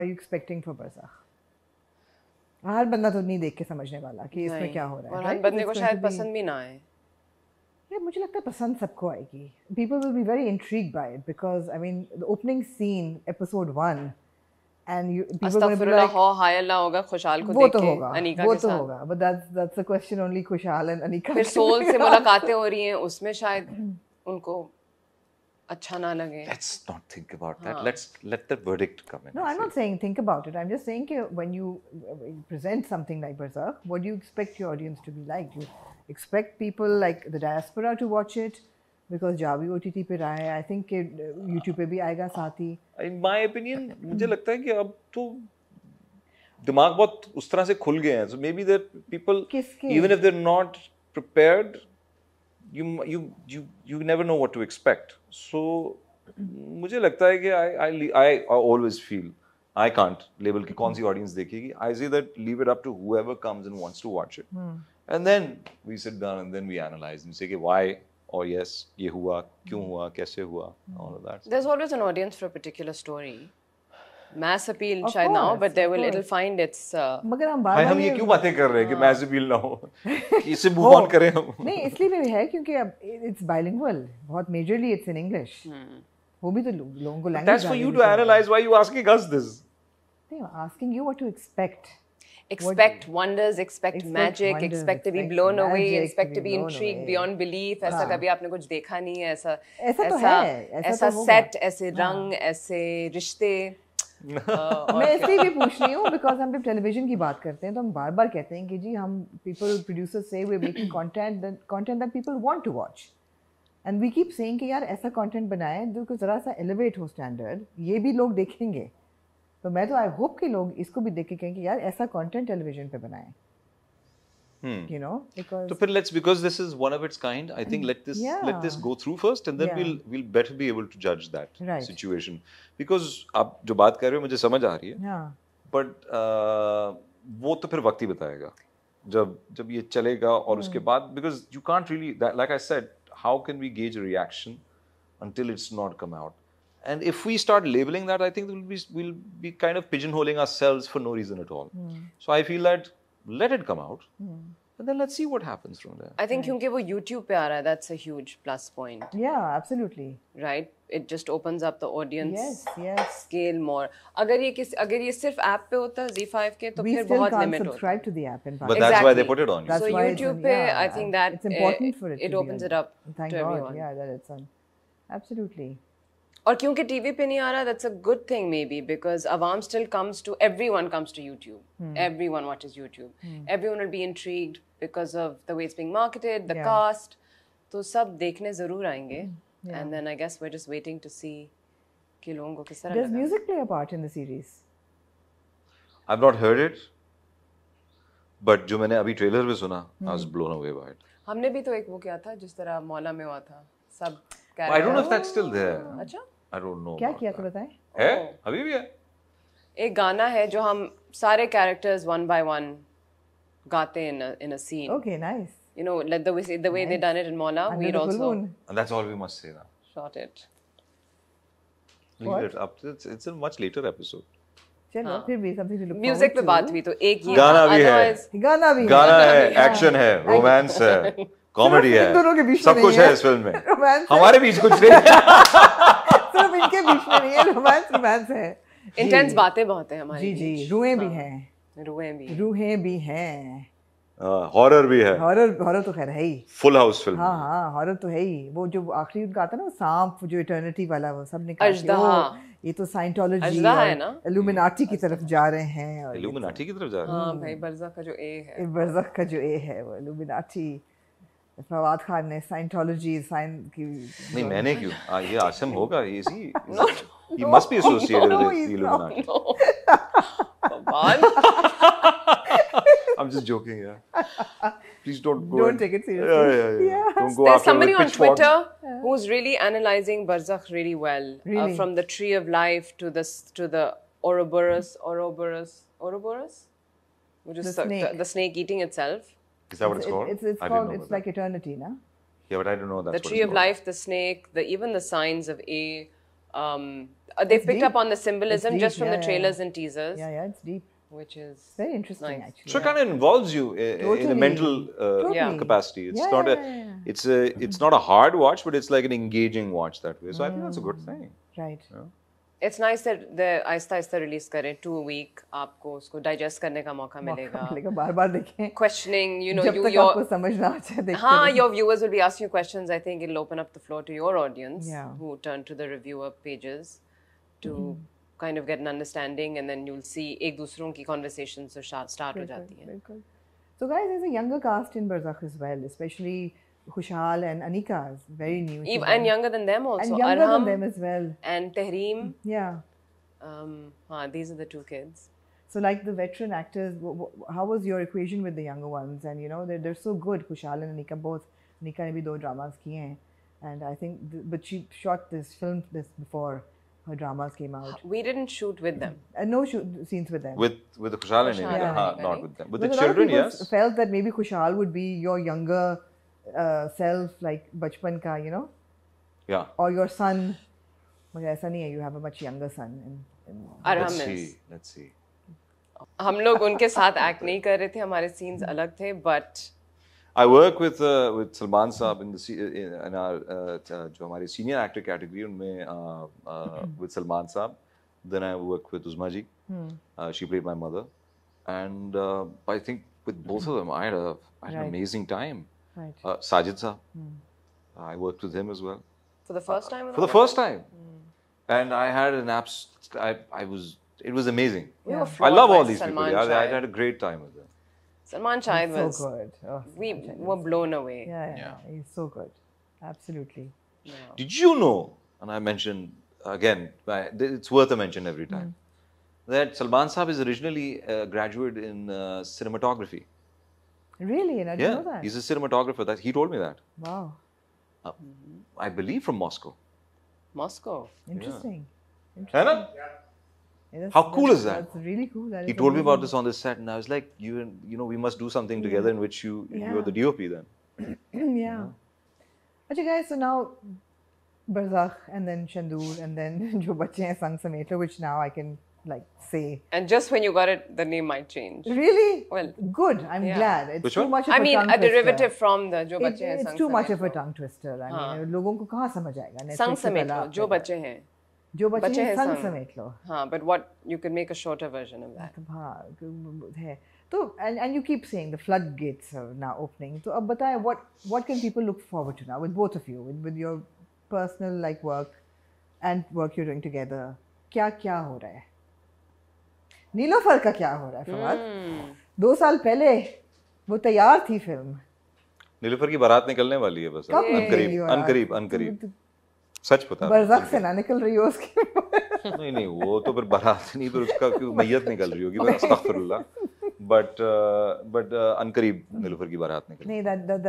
Are you expecting for Barzakh हर बंदा तो नहीं देख के समझने वाला कि इसमें क्या हो रहा है हर बंदे को शायद पसंद भी ना आए या मुझे लगता है पसंद सबको आएगी people will be very intrigued by it because I mean the opening scene episode one and you people going be like how हाई अल्लाह होगा खुशहाल को देख तो के अनीका वो तो होगा but that's that's a question only Khushhal and Anika फिर सोल से मुलाकातें हो रही हैं उसमें शायद उनको अच्छा ना लगे let's not think about that let's let the verdict come in no i'm not saying think about it i'm just saying कि when you present something like berserk what do you expect your audience to be like you expect people like the diaspora to watch it because जावी O T पे रहा है I think YouTube पे भी आएगा साथ ही in my opinion मुझे लगता है कि अब तो दिमाग बहुत उस तरह से खुल गए हैं so maybe that people even if they are not prepared you you you you never know what to expect. So मुझे लगता है कि I I I always feel I can't label कि कौन सी audience देखेगी. I say that leave it up to whoever comes and wants to watch it. Hmm. And then we sit down and then we analyze and say कि why or yes ये हुआ क्यों हुआ कैसे हुआ all of that. There's always an audience for a particular story. Mass appeal शायद ना हो but they will it will find its मगर हम बात हम ये क्यों बातें कर रहे हैं कि मैस हाँ। अपील ना हो इसे मूव ऑन करें हम नहीं इसलिए भी है क्योंकि अब इट्स बाइलिंगुअल बहुत मेजरली इट्स इन इंग्लिश वो भी तो लोगों को language that's for you to analyse why you asking us this नहीं asking you what to expect expect wonders expect, expect magic wonders, expect to be blown magic, away expect to be intrigued away. beyond belief ऐसा हाँ। कभी आपने कुछ देखा नहीं है ऐसा ऐसा तो है ऐसा, ऐसा सेट तो ऐसे हाँ। रंग ऐसे रिश्ते मैं इसलिए भी पूछ रही हूँ बिकॉज हम जब टेलीविजन की बात करते हैं तो हम बार बार कहते हैं कि जी हम पीपल प्रोड्यूसर से we making content content that people want to watch and we keep saying कि यार ऐसा कॉन्टेंट बनाएं जो कि ज़रा सा एलिवेट हो स्टैंडर्ड ये भी लोग देखेंगे तो मैं तो आई होप कि लोग इसको भी देख के कहें कि यार ऐसा कॉन्टेंट टेलीविजन पर बनाएं Hmm. You know, because. So, let's because this is one of its kind. I think let this yeah. let this go through first, and then yeah. we'll we'll better be able to judge that right. situation. Because आप जो बात कर रहे हो मुझे समझ आ Yeah. But uh, वो तो फिर वक्त ही बताएगा. जब जब ये चलेगा hmm. उसके बाद because you can't really that like I said how can we gauge a reaction until it's not come out. And if we start labeling that, I think we'll be, we'll be kind of pigeonholing ourselves for no reason at all. Mm. So I feel that let it come out. Mm. And then let's see what happens from there. I think क्योंकि वो YouTube पे आ रहा है, that's a huge plus point. Yeah, absolutely. Right? It just opens up the audience. Yes, yes. Scale more. अगर ये किस अगर ये सिर्फ ऐप पे होता Z5 के तो फिर बहुत लिमिट होता. We still can't subscribe to the app in fact. But that's exactly. why they put it on. You. That's so why YouTube पे yeah, I think that it's important eh, for it. It opens it up Thank to God. everyone. Yeah, that it's on. Absolutely. और क्योंकि TV पे नहीं आ रहा that's a good thing maybe because अवाम still comes to everyone comes to YouTube everyone what is YouTube everyone be intrigued because of the way is being marketed the cast तो सब देखने ज़रूर आएंगे and then I guess wait is waiting to see कि लोगों को किस तरह music play a part in the series I have not heard it but जो मैंने अभी ट्रेलर भी सुना I was blown away by it हमने भी तो एक वो किया था जिस तरह मौला में हुआ था सब I don't know if that's still there. अच्छा आई डोंट नो क्या किया था बताएं है oh. अभी भी है एक गाना है जो हम सारे कैरेक्टर्स वन बाय वन गाते हैं in in a scene okay nice you know let the way the way they done it in मोना we also that's all we must say ना shot it leave it up it's a much later episode चलो हाँ. फिर भी something to look music पे बात भी तो एक ही गाना भी है गाना भी गाना है एक्शन है रोमांस है कॉमेडी है दोनों के बीच सब कुछ है इस फिल्म में हमारे बीच कुछ नहीं इनके बीच में ये रोमांस रोमांस है इंटेंस बातें बहुत है हमारी जी जी रूहे हाँ। भी हैं रूहे भी रूहे भी हैं हॉरर हाँ, भी है हॉरर हॉरर तो खैर है ही फुल हाउस फिल्म हाँ हाँ हॉरर तो है ही वो जो आखिरी उनका आता ना सांप जो इटर्निटी वाला वो सब निकाल ये तो साइंटोलॉजी है ना इल्यूमिनाटी की तरफ जा रहे हैं और इल्यूमिनाटी की तरफ जा रहे हैं हाँ हम्म। भाई बरजक का जो ए है बरजक का जो ए है वो Illuminati Fawad Khan Scientology sign की नहीं मैंने क्यों ये आसम होगा is he he must be associated with Illuminati I'm just joking, yeah. Please don't go. Don't and, take it seriously. Yeah, yeah, yeah. yeah. Don't go There's after somebody on Twitter yeah. who's really analyzing Barzakh really well, uh, really? Uh, from the tree of life to the to the Ouroboros, Ouroboros, Ouroboros, which is the, the snake. The, the snake eating itself is that what it's, called? It's, it's called, it's like that. eternity, no? Yeah, but I don't know that. The tree of called. life, the snake, the even the signs of A. Um, uh, they picked deep. up on the symbolism just from yeah, the trailers yeah. and teasers. Yeah, yeah, it's deep. Which is very interesting, nice. actually. So it kind of involves you in, eh, totally. Eh, in a mental uh, totally. capacity. It's not a, it's a, it's not a hard watch, but it's like an engaging watch that way. So mm. I think that's a good mm. thing. Right. It's nice that आहिस्ता आहिस्ता release करें two week आपको उसको digest करने का मौका मिलेगा मिलेगा बार बार देखें questioning you know you your आपको समझना चाहिए हां your viewers will be asking you questions I think it will open up the floor to your audience who turn to the reviewer pages to kind of get an understanding and then you will see एक दूसरों की conversations start हो जाती हैं बिल्कुल so guys there is a younger cast in Barzakh as well especially Kushal and Anika is very new. Even, and younger than them also. And younger Arham than them as well. And Tehreem. Yeah. Um, these are the two kids. So like the veteran actors, how was your equation with the younger ones? And you know, they're, they're so good, Kushal and Anika both. Anika ne bhi do dramas kiye And I think, th but she shot this, film this before her dramas came out. We didn't shoot with them. Uh, no shoot, scenes with them. With with the Kushal, and Anika, yeah. not with them. With the children, yes. felt that maybe Kushal would be your younger self uh, like बचपन का you know yeah or your son मगर ऐसा नहीं है you have a much younger son हम लोग उनके साथ एक्ट नहीं कर रहे थे हमारे सीन्स अलग थे but I work with with Salman sahab in in आर जो हमारे सीनियर एक्टर कैटेगरी उनमें with Salman sahab then I work with Uzma ji she played my mother and I think with both of them I had I had an amazing time Right. Uh, Sajid Saab. Mm. I worked with him as well. For the first time? Uh, for the first time. Mm. And I had an abs. I, I was. It was amazing. We yeah. I love all these Salman people. I, I, had a great time with them. Salman Chai was. So good. Oh, we were blown away. Yeah, yeah, yeah. He's so good. Absolutely. Yeah. Did you know? And I mentioned again, it's worth a mention every time. Mm. That Salman Saab is originally a uh, graduate in uh, cinematography. Really? I yeah, he's a cinematographer. That he told me that. Wow. Uh, I believe from Moscow. Moscow. Interesting. Yeah. Interesting. Yeah. How cool is that? That's really cool. That he told amazing. me about this on the set, and I was like, "You, you know, we must do something together in which you, you're the DOP then." yeah. Okay, guys. So now, Barzakh, and then Chandur, and then Jo Bache Sang Sameto, which now I can like say. And just when you got it, the name might change. Really? Well, good. I'm yeah. glad. It's Which too one? much. Of I a mean, a derivative from the It's too much of a tongue twister. I mean, लोगों को कहाँ समझ संग समेत लो जो बच्चे हैं. जो बच्चे हैं संग समेत लो. हाँ, but what you can make a shorter version of that. हाँ, है. So, and, and you keep saying the floodgates are now opening. So, अब बताएं what what can people look forward to now with both of you, with, with your personal like work and work you're doing together. क्या क्या हो रहा है? नीलोफर का क्या हो रहा है फवाद हम्म। दो साल पहले वो तैयार थी फिल्म नीलोफर की बारात निकलने वाली है बस अनकरीब अनकरीब अनकरीब तो- सच बता बरजक से ना निकल रही हो उसकी नहीं नहीं वो तो फिर बारात नहीं फिर उसका मैयत निकल रही होगी बट बट बट अनकरीब नीलोफर की बारात निकल नहीं